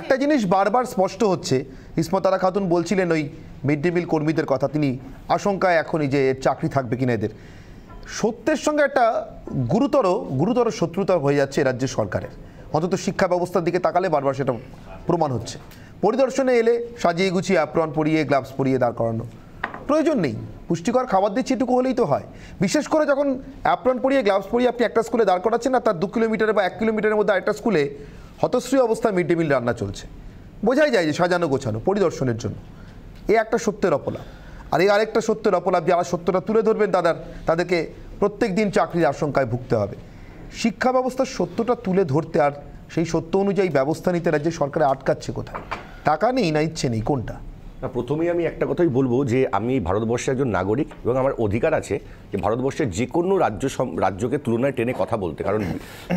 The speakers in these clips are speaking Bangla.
একটা জিনিস বারবার স্পষ্ট হচ্ছে ইসমত খাতুন বলছিলেন ওই মিড ডে মিল কর্মীদের কথা তিনি আশঙ্কায় এখনই যে চাকরি থাকবে কিনা এদের সত্যের সঙ্গে একটা গুরুতর গুরুতর শত্রুতা হয়ে যাচ্ছে রাজ্য সরকারের অন্তত শিক্ষা ব্যবস্থার দিকে তাকালে বারবার সেটা প্রমাণ হচ্ছে পরিদর্শনে এলে সাজিয়ে গুছিয়ে অ্যাপ্রন পরিয়ে গ্লাভস পরিয়ে দাঁড় করানো প্রয়োজন নেই পুষ্টিকর খাবার দিচ্ছি এটুকু হলেই তো হয় বিশেষ করে যখন অ্যাপ্রন পরিয়ে গ্লাভস পরিয়ে আপনি একটা স্কুলে দাঁড় করাচ্ছেন না তার দু কিলোমিটারে বা এক কিলোমিটারের মধ্যে একটা স্কুলে হতশ্রী অবস্থায় মিড ডে মিল রান্না চলছে বোঝাই যায় যে সাজানো গোছানো পরিদর্শনের জন্য এ একটা সত্যের অপলাপ আর এই আরেকটা সত্যের অপলাপ যারা সত্যটা তুলে ধরবেন দাদার তাদেরকে প্রত্যেক দিন চাকরির আশঙ্কায় ভুগতে হবে শিক্ষা ব্যবস্থার সত্যটা তুলে ধরতে আর সেই সত্য অনুযায়ী ব্যবস্থা নিতে রাজ্যে সরকারে আটকাচ্ছে কোথায় টাকা নেই না ইচ্ছে নেই কোনটা না প্রথমেই আমি একটা কথাই বলবো যে আমি ভারতবর্ষের একজন নাগরিক এবং আমার অধিকার আছে যে ভারতবর্ষের যে কোনো রাজ্য রাজ্যকে তুলনায় টেনে কথা বলতে কারণ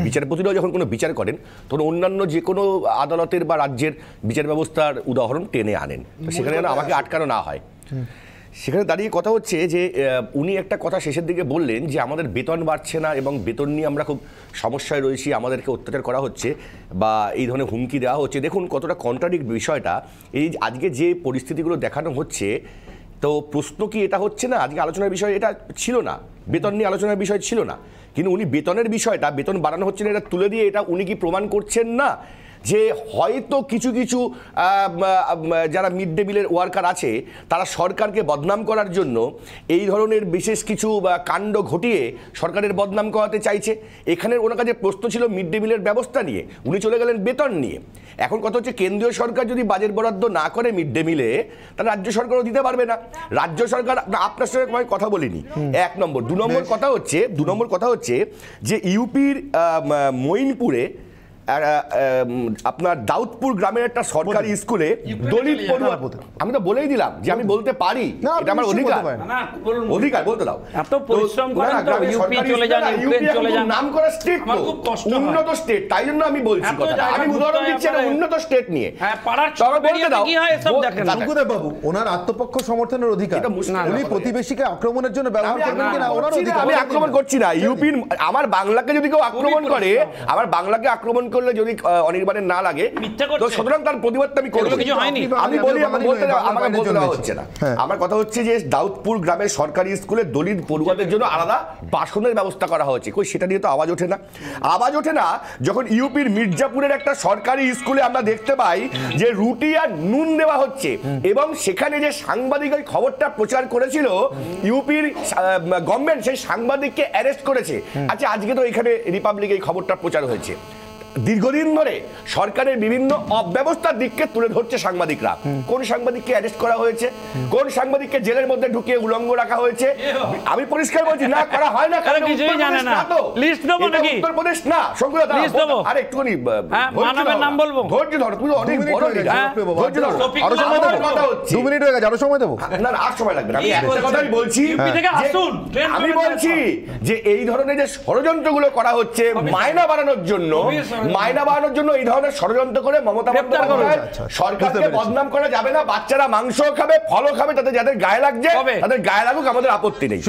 বিচারপতিরাও যখন কোনো বিচার করেন তখন অন্যান্য যে কোনো আদালতের বা রাজ্যের বিচার ব্যবস্থার উদাহরণ টেনে আনেন সেখানে যেন আমাকে আটকানো না হয় সেখানে দাঁড়িয়ে কথা হচ্ছে যে উনি একটা কথা শেষের দিকে বললেন যে আমাদের বেতন বাড়ছে না এবং বেতন নিয়ে আমরা খুব সমস্যায় রয়েছি আমাদেরকে অত্যাচার করা হচ্ছে বা এই ধরনের হুমকি দেওয়া হচ্ছে দেখুন কতটা কন্ট্রাডিক্ট বিষয়টা এই আজকে যে পরিস্থিতিগুলো দেখানো হচ্ছে তো প্রশ্ন কি এটা হচ্ছে না আজকে আলোচনার বিষয় এটা ছিল না বেতন নিয়ে আলোচনার বিষয় ছিল না কিন্তু উনি বেতনের বিষয়টা বেতন বাড়ানো হচ্ছে না এটা তুলে দিয়ে এটা উনি কি প্রমাণ করছেন না যে হয়তো কিছু কিছু যারা মিড ডে মিলের ওয়ার্কার আছে তারা সরকারকে বদনাম করার জন্য এই ধরনের বিশেষ কিছু কাণ্ড ঘটিয়ে সরকারের বদনাম করাতে চাইছে এখানের ওনার কাছে প্রশ্ন ছিল মিড ডে মিলের ব্যবস্থা নিয়ে উনি চলে গেলেন বেতন নিয়ে এখন কথা হচ্ছে কেন্দ্রীয় সরকার যদি বাজেট বরাদ্দ না করে মিড ডে মিলে তাহলে রাজ্য সরকারও দিতে পারবে না রাজ্য সরকার আপনার সঙ্গে আমি কথা বলিনি এক নম্বর দু নম্বর কথা হচ্ছে দু নম্বর কথা হচ্ছে যে ইউপির মইনপুরে আপনার দাউদপুর গ্রামের একটা সরকারি স্কুলে দলিত পড়ুয়া আমি তো বলেই দিলাম যে আমি বলতে পারি আমার অধিকার অধিকার বলতে দাও এত পরিশ্রম নাম করা স্টেট উন্নত স্টেট তাই জন্য আমি বলছি আমি উদাহরণ দিচ্ছি মানে উন্নত স্টেট নিয়ে হ্যাঁ, ওনার আত্মপক্ষ সমর্থনের অধিকার প্রতিবেশীকে আক্রমণের জন্য ওনার আমি আক্রমণ করছি না আমার বাংলাকে যদি কেউ আক্রমণ করে আমার বাংলাকে আক্রমণ করলে যদি অনির্বাণের না লাগে সুতরাং তার প্রতিবাদটা আমি করবো আমি বলি আমাকে বলতে দেওয়া হচ্ছে না হ্যাঁ। আমার কথা হচ্ছে যে দাউদপুর গ্রামের সরকারি স্কুলে দলিত পড়ুয়াদের জন্য আলাদা বাসনের ব্যবস্থা করা হয়েছে কই সেটা নিয়ে তো আওয়াজ ওঠে না আওয়াজ ওঠে না যখন ইউপির মির্জাপুরের একটা সরকারি স্কুলে আমরা দেখতে পাই যে রুটি আর নুন দেওয়া হচ্ছে এবং সেখানে যে সাংবাদিক ওই খবরটা প্রচার করেছিল ইউপির গভর্নমেন্ট সেই সাংবাদিককে অ্যারেস্ট করেছে আচ্ছা আজকে তো এখানে রিপাবলিক এই খবরটা প্রচার হয়েছে দীর্ঘদিন ধরে সরকারের বিভিন্ন অব্যবস্থার দিককে তুলে ধরছে সাংবাদিকরা কোন সাংবাদিককে অ্যারেস্ট করা হয়েছে কোন সাংবাদিককে জেলের মধ্যে ঢুকিয়ে উলঙ্গ রাখা হয়েছে আমি পরিষ্কার বলছি না করা হয় না কারণ কিছুই জানে না লিস্ট দেব নাকি উত্তরপ্রদেশ না লিস্ট সংকুলতা আর একটুখানি হ্যাঁ, মানবের নাম বলবো ধৈর্য ধর তুমি অনেক বড় ধৈর্য ধর আরো সময় দেবো দু মিনিট হয়ে গেছে আরো সময় দেব না আর সময় লাগবে আমি বলছি ইউপি থেকে আসুন আমি বলছি যে এই ধরনের যে ষড়যন্ত্রগুলো করা হচ্ছে মাইনা বাড়ানোর জন্য মায়না বাড়ানোর জন্য এই ধরনের ষড়যন্ত্র করে মমতা আচ্ছা, আচ্ছা, সরকারকে বদনাম করা যাবে না বাচ্চারা মাংস খাবে ফলও খাবে তাদের যাদের গায়ে লাগছে তাদের গায়ে লাগুক আমাদের আপত্তি নেই